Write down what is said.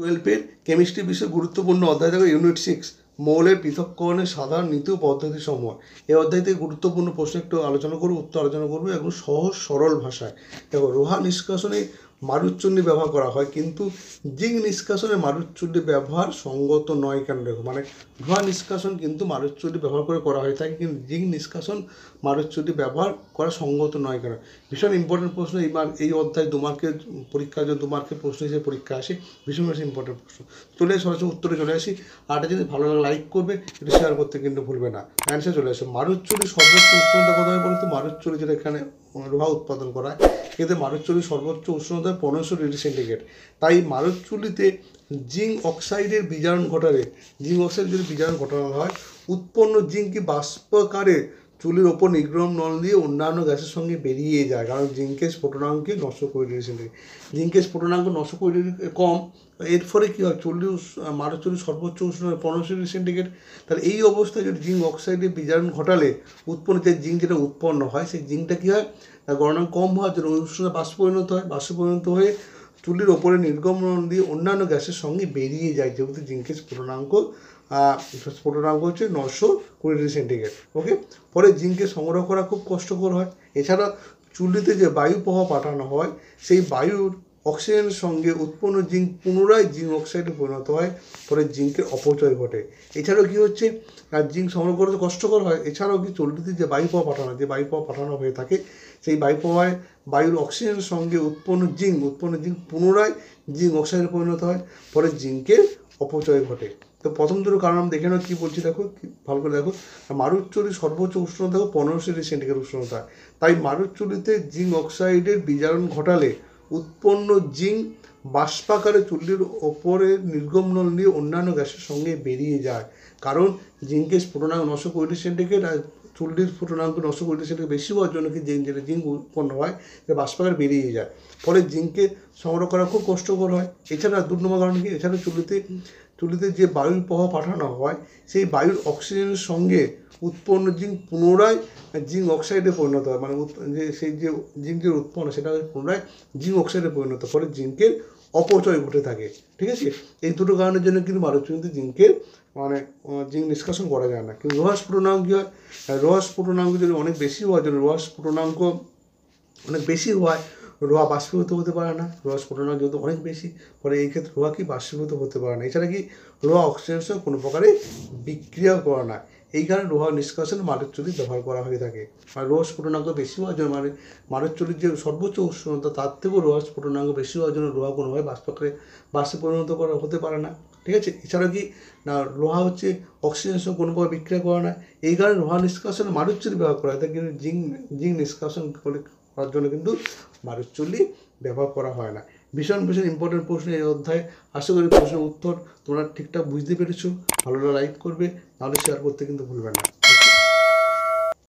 টুয়েলভের কেমিস্ট্রি বিষয়ে গুরুত্বপূর্ণ অধ্যায় থাকে ইউনিট সিক্স মৌলের পৃথককরণের সাধারণ নীতি ও পদ্ধতি সমূহ এই অধ্যায় থেকে গুরুত্বপূর্ণ প্রশ্ন একটু আলোচনা করবো উত্তর আলোচনা করবো এবং সহজ সরল ভাষায় দেখো রোহা নিষ্কাশনে মারুচুণ্ডি ব্যবহার করা হয় কিন্তু জিং নিষ্কাশনে মারুচুণ্ডি ব্যবহার সঙ্গত নয় কেন দেখো মানে ধোঁয়া নিষ্কাশন কিন্তু মারুচুণ্ডি ব্যবহার করে করা হয়ে থাকে কিন্তু জিং নিষ্কাশন মারুচুণ্ডি ব্যবহার করা সঙ্গত নয় কেন ভীষণ ইম্পর্টেন্ট প্রশ্ন এই এই অধ্যায় দু মার্কের পরীক্ষার জন্য দু প্রশ্ন হিসেবে পরীক্ষা আসে ভীষণ ভীষণ ইম্পর্টেন্ট প্রশ্ন চলে আসে সরাসরি উত্তরে চলে আসি আটা যদি ভালো লাগে লাইক করবে এটা শেয়ার করতে কিন্তু ভুলবে না অ্যান্সার চলে আসে মারুচুণ্ডি সর্বোচ্চ উচ্চতা কত মারুচুরি যেটা এখানে লোহা উৎপাদন করা হয় এতে মারুচুরি সর্বোচ্চ উষ্ণতা পনেরোশো ডিগ্রি সেন্টিগ্রেড তাই মারুচুরিতে জিঙ্ক অক্সাইডের বিজারণ ঘটালে জিঙ্ক অক্সাইড যদি বিজারণ ঘটানো হয় উৎপন্ন কি বাষ্পাকারে চুলের ওপর নিগ্রম নল দিয়ে অন্যান্য গ্যাসের সঙ্গে বেরিয়ে যায় কারণ জিঙ্কের স্ফোটনাঙ্কে নষ্ট করে দিয়েছিল জিঙ্কের স্ফোটনাঙ্ক নষ্ট করে কম এর ফলে কী হয় চল্লিশ মাঠে চল্লিশ সর্বোচ্চ উষ্ণ পনেরোশো ডিগ্রি সেন্টিগ্রেড তাহলে এই অবস্থায় যদি জিঙ্ক অক্সাইডের বিজারণ ঘটালে উৎপন্ন যে জিঙ্ক যেটা উৎপন্ন হয় সেই জিঙ্কটা কী হয় তার গণনা কম হওয়ার জন্য উষ্ণতা বাষ্প পরিণত হয় বাষ্প পরিণত হয়ে চুলির ওপরে নির্গমন দিয়ে অন্যান্য গ্যাসের সঙ্গে বেরিয়ে যায় যেহেতু জিঙ্কের স্ফোটনাঙ্ক স্ফোটনাঙ্ক হচ্ছে নশো কুড়ি ডিগ্রি সেন্টিগ্রেড ওকে পরে জিঙ্কে সংগ্রহ করা খুব কষ্টকর হয় এছাড়া চুল্লিতে যে বায়ু প্রবাহ পাঠানো হয় সেই বায়ুর অক্সিজেনের সঙ্গে উৎপন্ন জিঙ্ক পুনরায় জিঙ্ক অক্সাইডে পরিণত হয় ফলে জিঙ্কের অপচয় ঘটে এছাড়াও কী হচ্ছে আর জিঙ্ক সংগ্রহ করতে কষ্টকর হয় এছাড়াও কি চলতিতে যে বায়ু পাওয়া পাঠানো যে বায়ু পাওয়া পাঠানো হয়ে থাকে সেই বায়ু পাওয়ায় বায়ুর অক্সিজেনের সঙ্গে উৎপন্ন জিঙ্ক উৎপন্ন জিঙ্ক পুনরায় জিঙ্ক অক্সাইডে পরিণত হয় ফলে জিঙ্কের অপচয় ঘটে তো প্রথম দুটো কারণ আমি দেখে নাও কী বলছি দেখো ভালো করে দেখো মারুচুরি সর্বোচ্চ উষ্ণতা দেখো পনেরোশো ডিগ্রি সেন্টিগ্রেড উষ্ণতা তাই মারুচুরিতে জিঙ্ক অক্সাইডের বিজারণ ঘটালে উৎপন্ন জিঙ্ক বাষ্পাকারে চুল্লির ওপরে নির্গমনল নিয়ে অন্যান্য গ্যাসের সঙ্গে বেরিয়ে যায় কারণ জিঙ্কের স্ফুটনাঙ্ক নশো কোটি সেন্টিগ্রেড আর চুল্লির স্ফুটনাঙ্ক নশো কোটি সেন্টিগ্রেড বেশি হওয়ার জন্য কি জিঙ্ক যেটা জিঙ্ক উৎপন্ন হয় সেটা বাষ্পাকারে বেরিয়ে যায় ফলে জিঙ্কে সংগ্রহ করা খুব কষ্টকর হয় এছাড়া দুর্নম কারণ কি এছাড়া চুল্লিতে চুলিতে যে বায়ুর প্রবাহ পাঠানো হয় সেই বায়ুর অক্সিজেনের সঙ্গে উৎপন্ন জিঙ্ক পুনরায় জিঙ্ক অক্সাইডে পরিণত হয় মানে যে সেই যে জিঙ্ক যে উৎপন্ন সেটা পুনরায় জিঙ্ক অক্সাইডে পরিণত ফলে জিঙ্কের অপচয় ঘটে থাকে ঠিক আছে এই দুটো কারণের জন্য কিন্তু মারুচুনিতে জিঙ্কের মানে জিঙ্ক নিষ্কাশন করা যায় না কিন্তু রোহাস স্ফুটনাঙ্ক কী হয় রোহাস স্ফুটনাঙ্ক যদি অনেক বেশি হওয়ার জন্য রোহাস স্ফুটনাঙ্ক অনেক বেশি হয় রোয়া বাষ্পীভূত হতে পারে না রোয়া স্ফোটনা যেহেতু অনেক বেশি ফলে এই ক্ষেত্রে রোয়া কি বাষ্পীভূত হতে পারে না এছাড়া কি রোয়া অক্সিজেন সহ কোনো প্রকারে বিক্রিয়াও করে না এই কারণে রোহা নিষ্কাশন মাটির চুলি ব্যবহার করা হয়ে থাকে আর রোহা স্ফুটনাঙ্ক বেশি হওয়ার জন্য মানে মাটির চুলির যে সর্বোচ্চ উষ্ণতা তার থেকেও রোহা স্ফুটনাঙ্ক বেশি হওয়ার জন্য রোহা কোনোভাবে বাষ্পক্রে বাষ্পে পরিণত করা হতে পারে না ঠিক আছে এছাড়া কি না লোহা হচ্ছে সহ সঙ্গে প্রকার বিক্রিয়া করে না এই কারণে লোহা নিষ্কাশন মাটির ব্যবহার করা হয় কিন্তু জিঙ্ক জিঙ্ক নিষ্কাশন করার জন্য কিন্তু মারুচ চুল্লি ব্যবহার করা হয় না ভীষণ ভীষণ ইম্পর্টেন্ট প্রশ্ন এই অধ্যায় আশা করি প্রশ্নের উত্তর তোমরা ঠিকঠাক বুঝতে পেরেছো ভালোটা লাইক করবে তাহলে শেয়ার করতে কিন্তু ভুলবে না